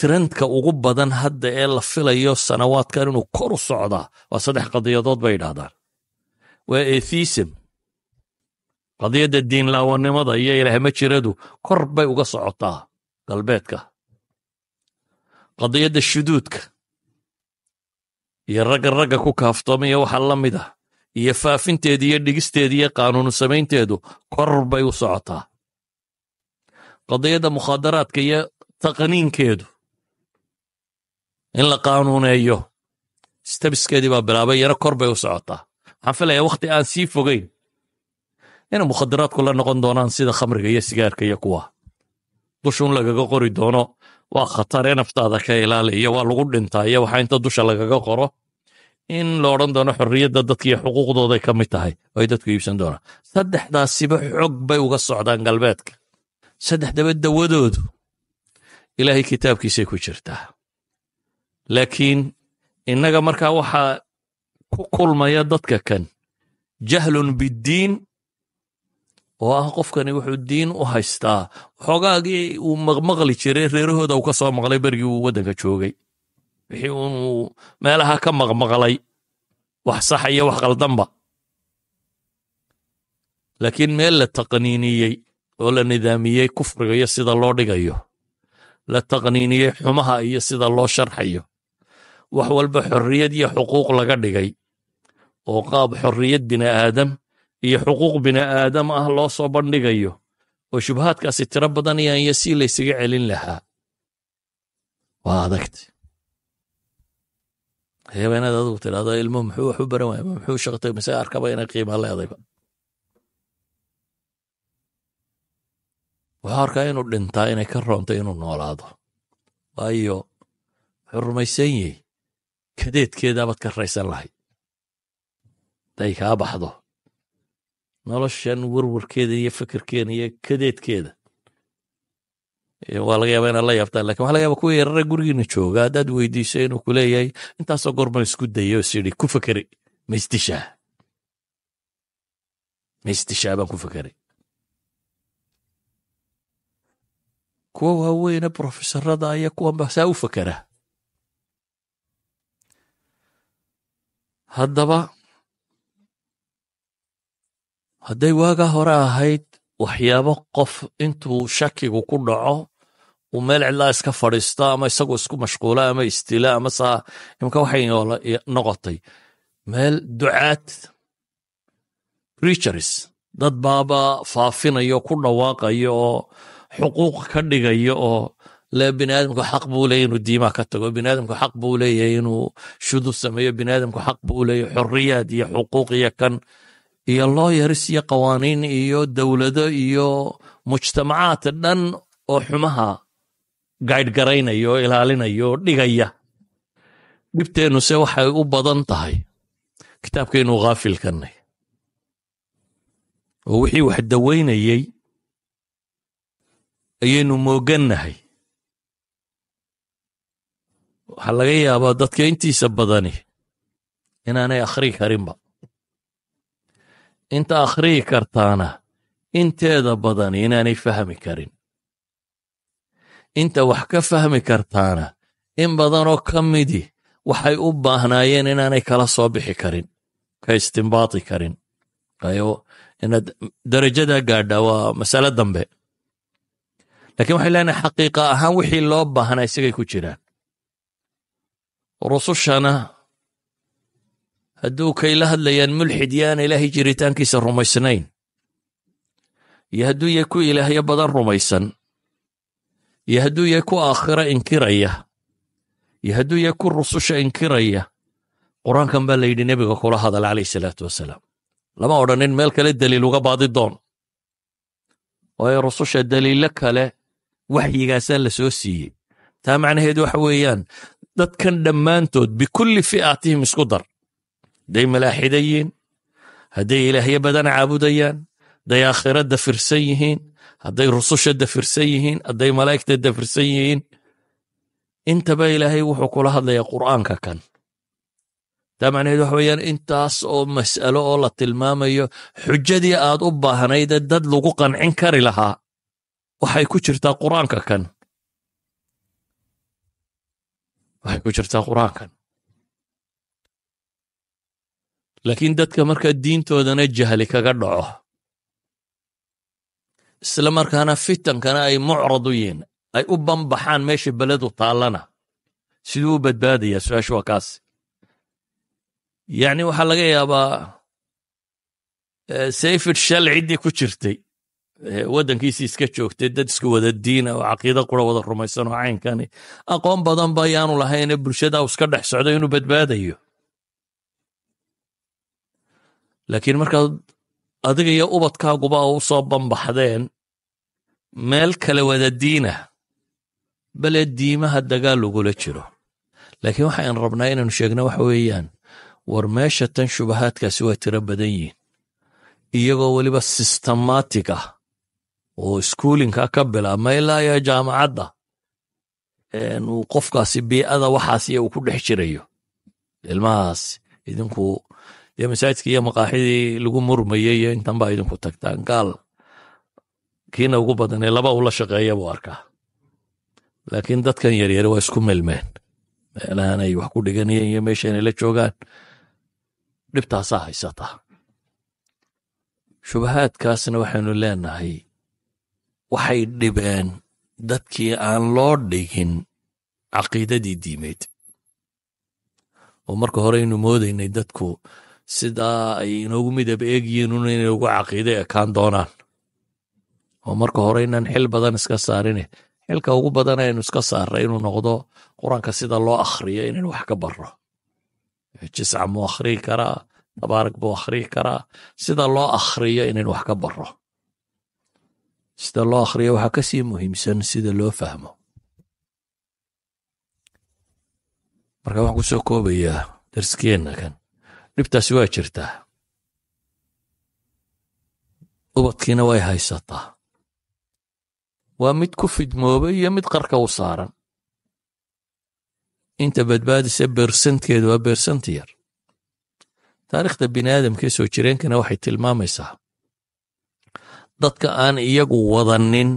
trendka ugu badan hadda ee la filayo sanawaadkan inuu kor u socdaa waa saddex qadiyadood bay yidhaahdaan waa ethism qadiyadda diinlaawanimada iyo ilaahma jiradu kor bay uga socotaa galbeedka qadiyadda shuduudka iyo ragga ragga ku kaaftamaya waxaa la mid ah iyo faafinteeda iyo dhigisteeda iyo qaanuunu samaynteedu kor bay u socotaa qadiyadda mukhaadaraadka iyo taqniinkeedu in la qaanuuneeyo stabiskeedii baa bilaabay yana kor bay u socotaa waxaan filayaa wakhti aan sii fogeyn inay mukhadaraadku la noqon doonaan sida khamriga iyo sigaarka iyo kuwa dushuun lagaga qori doono waa khatar ee naftaada ka ilaaliya waa lagu dhintaa iyo waxaa inta dusha lagaga qoro in la odhan doono xorriyadda dadka xuquuqdooday ka mid tahay ay dadku iibsan doonaan saddexdaasiba xog bay uga socdaan galbeedka saddexdaba dawadoodu ilaahay kitaabkiisay ku jirtaa laakiin innaga markaa waxaa ku kulmaya dadka kan jahlun biddiin oo ah qofkani wuxuu diin u haystaa xoogaagii uu maqmaqli jiray reerahooda uu ka soo maqlay berigii uu waddanka joogay wixii uunuu meelaha ka maqmaqlay wax saxa iyo wax qaldanba laakiin meel la taqniiniyey oo la nidaamiyey kufriga iyo sida loo dhigayo la taqniiniyey xumaha iyo sida loo sharxayo wax walba xorriyad iyo xuquuq laga dhigay oo qaab xorriyad bini'aadam iyo xuquuq bini'aadam ah loo soo bandhigayo oo shubahaadkaasi tiro badanayanya sii laysaga celin lahaa waa adagta ayaba inaad adigu tidhahdo ilmuhu muxuu wax u baran waaya muxuu shaktay mise arkaba inay qiima leedayba wuxuu arkaa inuu dhintaa inay ka roonto inuu noolaado waayo wuxuu rumaysan yahy kadeedkeedaabaad ka raysan lahayd day kaa baxdo noloshan werwarkeeda iyo fikirkeena iyo kadeedkeeda waa laga yaaba inaad la yaabtaan lakin waxa laga yaaba kuwa yarare gurigiina jooga haddaad weydiiso inuu ku leeyahay intaasoo goor isku dayo is yidhi ku fekeri ma isdishaa ma isdishaa baan ku fekeri kuwa waaweyne profesorada iyo kuwanba saa u fekera haddaba hadday waaga hore ahayd waxyaabo qof intuu shakigu ku dhaco uu meel cidlaa iska fadhiisto ama isagoo isku mashquula ama istila ama saa imka waxay noqotay meel ducaad preachers dad baaba faafinayo ku dhawaaqayo oo xuquuq ka dhigayo oo le biniaadamku xaq buu leeya inuu diimaa ka tago biniaadamku xaq buu leeyahay inuu shudud sameeyo biniaadamku xaq buu leeyay xoriyaad iyo xuquuq iyo kan iyo looyaris iyo qawaaniin iyo dowlado iyo mujtamacaad dhan oo xumaha gaydhgaraynaya oo ilaalinaya oo dhigaya dhibteennuse waxay u badan tahay kitaabkaynu haafilkanay oo wixii wax dawaynayey ayaynu moogannahay waxaa laga yaabaa dadka intiisa badani inaanay akhriyi karinba inta akhriyi kartaana inteeda badani inaanay fahmi karin inta wax ka fahmi kartaana in badanoo ka midi waxay u baahnaayeen inaanay kala soo bixi karin ka istimbaati karin inaad darajadaa gaadha waa masalo dambe laakiin waxay leenahay xaqiiqa ahaan wixii loo baahnaa isagay ku jiraan rusushana hadduu kayla hadlayaan mulxid yaana ilaahay jiritaankiisa rumaysnayn iyo hadduu yay ku ilaahyo badan rumaysan iyo hadduu yahay ku aakhiro inkiraya iyo hadduu yahay ku rususha inkiraya qur-aankan baa layidhi nebiga kula hadala calayh salaatu wasalaam lama odhanin meel kale daliil uga baadi doon waayo rususha daliilo kale waxyigaasaa la soo siiyey taa macnaheed waxa weeyaan dadkan dhammaantood bikulli fi'atihim isku dar hadday malaaxidayiin hadday ilaahya badan caabudayaan hadday aakhira dafirsan yihiin hadday rususha dafirsan yihiin hadday malaa'igta dafirsan yihiin intaba ilaahay wuxuu kula hadlayaa qur'aanka kan taa macnaheed waxa weeyaan intaas oo mas'alo oo la tilmaamayo xujadii aad u baahnaydee dad lagu qancin kari lahaa waxay ku jirtaa qur'aanka kan waxay ku jirtaa qur-aankan laakiin dadka markaa diintoodana jahli kaga dhaco isla markaana fitankana ay mucrad u yihiin ay u banbaxaan meesha beledu taallana siduu u badbaadayaa su-aashu waa kaas yacni waxaa laga yaabaa eh, sayfid shal ciddii ku jirtay waddankiisii iska joogtay dad iska wada diina ah, oo caqiido qura wada rumaysan oo caynkani aqoon badan ba ayaanu lahayne bulshada u iska dhex socday inuu badbaadayo laakiin markaad adiga iyo ubadkaaguba u soo bambaxdeen meel kale wada diina ah, bale diimaha dagaal lagula jiro laakiin waxaan rabnaa inaanu sheegna waxa weeyaan war meesha tan shubahaadkaasi waa tiro badan yihin iyagoo weliba sistemaatig ah oo iskuulinka ka bilaabma ilaa iyo jaamacadda uu qofkaasi biicada waxaasiy uu ku dhex jirayo ilmahaas idinku iyo masaajidkii iyo maqaaxidii lagu murmayey iyo intan idinku tagtaan gaal kiina ugu badanee laba ula shaqeeya buu arkaa laakiin dadkan yaryar waa isku melmeen meelahan ay wax ku dhiganayeen iyo meeshaanay la joogaan dhibtaasaa haysata shubahaadkaasna waxaynu leenahay waxay dhibeen dadkii aan loo dhigin caqiidadii diimeed oo marka hore aynu moodaynay dadku sidaa ay inoogu midab eegyihiin un inay ugu caqiide ekaan doonaan oo marka hore inaan xil badan iska saarine xilka ugu badan aynu iska saarra inuu noqdo qur-aanka sida loo akhriyo inayn wax ka barro jisca muu akhrii karaa tabaarak buu akhrii karaa sida loo akhriyo inayn wax ka barro sida loo akhriya waxaa ka sii muhiimsan sida loo fahmo marka waxaan ku soo koobayaa darskeenna kan dhibtaasi waa jirtaa ubadkiina way haysataa waa mid ku fidmoobay iyo mid qarka u saaran inta badbaadisa bersantkeeda waa bersanti yar taarikhda bini aadamkae soo jireenkana waxay tilmaamaysaa dadka aan iyagu wadanin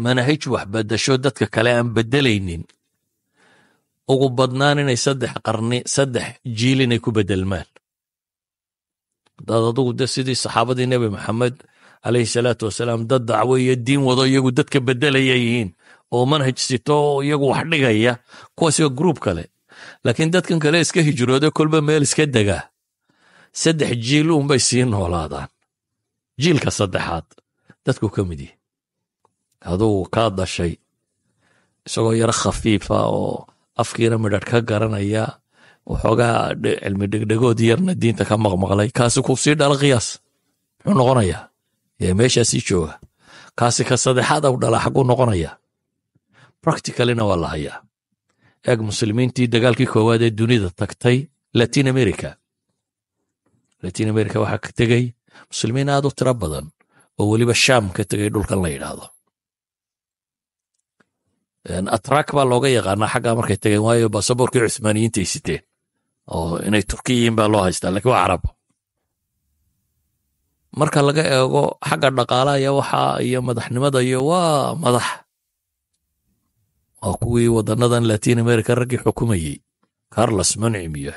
manahij waxbadasho dadka kale aan bedelaynin ugu badnaan inay saddex qarni saddex jiil inay ku bedelmaan hadaad adugu de sidii saxaabadii nebi maxamed alayhi salaatu wasalaam dad dacwo iyo diin wado iyagu dadka beddelaya yihiin oo manhaj sito oo iyagu wax dhigaya kuwaas gruub kale laakiin dadkan kale iska hijrooda kolba meel iska dega saddex jiil uunbay sii noolaadaan jiilka saddexaad dadku ka mid yihi haduu kaa dashay isagoo yaro khafiifa ah oo afkiina midhar ka garanaya waxoogaa cilmi dhegdhegood yarna diinta ka maqmaqlay kaasi ku sii dhala qiyaas muxuu noqonayaa yee meeshaasii jooga kaasi ka saddexaad u dhala xaguu noqonaya practicalina waa la hayaa eeg muslimiintii dagaalkii koowaad ee dunida tagtay latin america latin america ka tegey muslimiin aad u tiro badan oo weliba shaam ka tegay dhulkan la yidhaahdo atrak baa looga yaqaanaa xaggaa markay tageen waayo baasaboorkii cuhmaaniyiintay siteen oo inay turki yihiin baa loo haystaa lakiin waa carab marka laga eego xagga dhaqaalaha iyo waxaa iyo madaxnimada iyo waa madax waa kuwii wadanadan latin america raggii xukumayey carlos mancim iyo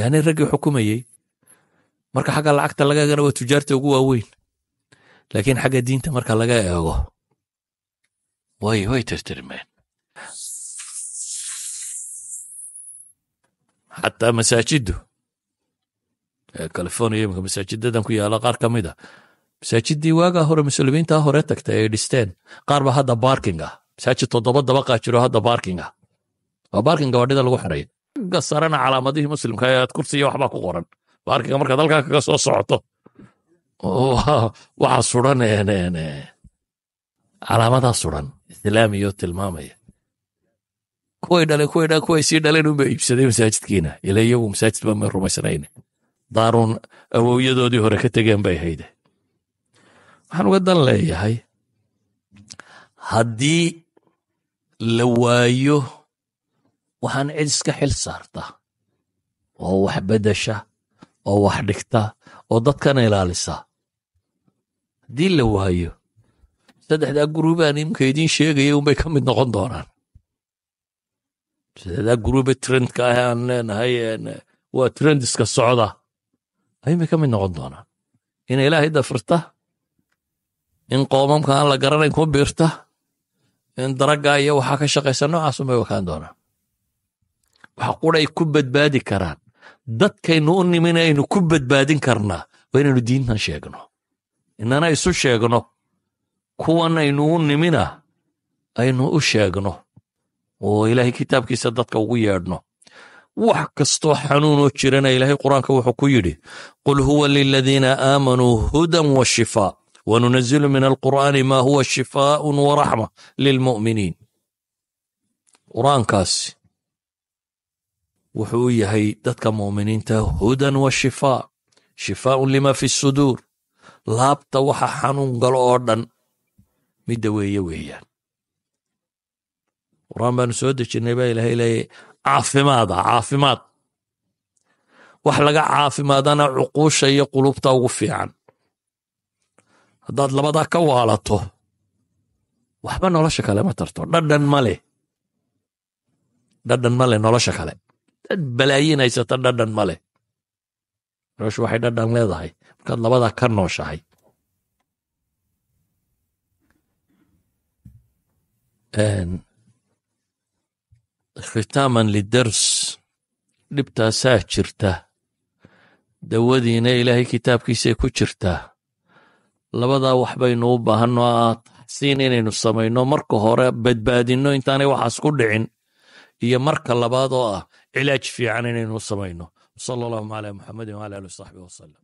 yani raggii xukumayey marka xagga lacagta laga eegana waa tujaarta ugu waaweyn laakiin xagga diinta marka laga eego way way tirtirmeen xataa masaajiddu california imika masaajidadan ku yaala qaar ka mid a ah. masaajidii waagaa hore muslimiinta hore tagtay ay dhisteen qaar hadda barking ah masaajid toddoba dabaqaa jiro hadda barking ah waa barkinga waadhida lagu xeray gasarana calaamadihii muslimka ayaad kursiiyo waxbaa ku qoran baarkiga markaad dalkaa kaga soo socoto waxaa suran eh, calaamadaa suran islaamiyo tilmaamaya kuway dhaleen kuway dha kuway sii dhaleen unba iibsaday masaajidkiina ila iyagu masaajid ba ma rumaysnayn daaruun awowyadoodii hore ka tegeen bay hayde waxaan uga dan leeyahay haddii la waayo waxaan cid iska xil saarta oo wax bedasha oo wax dhigta oo dadkana ilaalisa haddii la waayo saddexdaa guruubahan imika idiin sheegayay unbay ka mid noqon doonaan saddexdaa guruube trendka ah aan leenahay waa trendiska socda ayuunbay ka mid noqon doonaan in ilaahay dafirta in qoomamka aan la garanayn ku biirta in daragga iyo waxaa ka shaqaysa noocaas unbay wakaan doonaan waxa quray ku badbaadi karaan dadkaynu u nimina aynu ku badbaadin karnaa waa inaynu diintan sheegno inana isu sheegno kuwan aynu u nimina aynu u sheegno oo ilaahay kitaabkiisa dadka ugu yeedhno wax kastoo xanuunoo jirana ilaahay qur-aanka wuxuu ku yidhi qul huwa liladiina aamanuu hudan wa shifaa wanunazilu min alqur'aani maa huwa shifaaun waraxma lilmu'miniin qur-aankaasi wuxuu yahay dadka muuminiinta hudan wa shifaa shifaaun lima fi suduur laabta waxa xanuun galo oo dhan midda weeye weeyaan quraan baanu soo dejinnay baa ilaahay leeya caafimaada caafimaad wax laga caafimaadana cuquusha iyo qulubta ugu fiican haddaad labadaa ka waalato waxba nolosha kale ma tarto dhadhan ma leh dhadhan ma leh nolosha kale dad balaayin haysata dhadhan ma leh noloshu waxay dhadhan leedahay markaad labadaa ka nooshahay khitaaman lidars dhibtaasaa jirta dawadiina ilaahay kitaabkiisa ku jirtaa labadaa wax baynu u baahanno a taxsiin inaynu samayno marka hore badbaadinno intaanay waxaas ku dhicin iyo marka labaad oo ah cilaaj fiican inaynu samayno sal allahuma cala muxamedin wala ali wsaxbi wasalam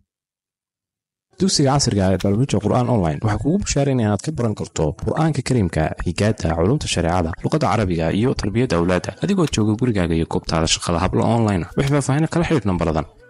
dugsiga casriga ah ee barnaamijka qur'aan online waxaa kugu bushaarana inaad ka baran karto qur'aanka kariimka higaada culumta shareecada luqada carabiga iyo tarbiyadda awlaadda adigoo jooga gurigaaga iyo goobtaada shaqada hablo online ah. wix faahfaahina kala xidhiid nambadan